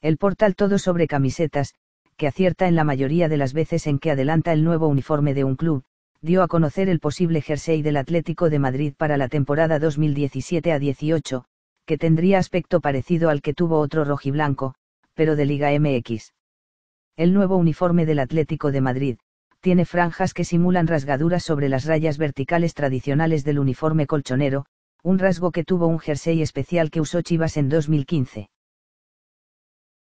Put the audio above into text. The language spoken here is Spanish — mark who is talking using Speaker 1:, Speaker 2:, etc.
Speaker 1: El portal todo sobre camisetas, que acierta en la mayoría de las veces en que adelanta el nuevo uniforme de un club, dio a conocer el posible jersey del Atlético de Madrid para la temporada 2017 a 18, que tendría aspecto parecido al que tuvo otro rojiblanco, pero de Liga MX. El nuevo uniforme del Atlético de Madrid, tiene franjas que simulan rasgaduras sobre las rayas verticales tradicionales del uniforme colchonero, un rasgo que tuvo un jersey especial que usó Chivas en 2015.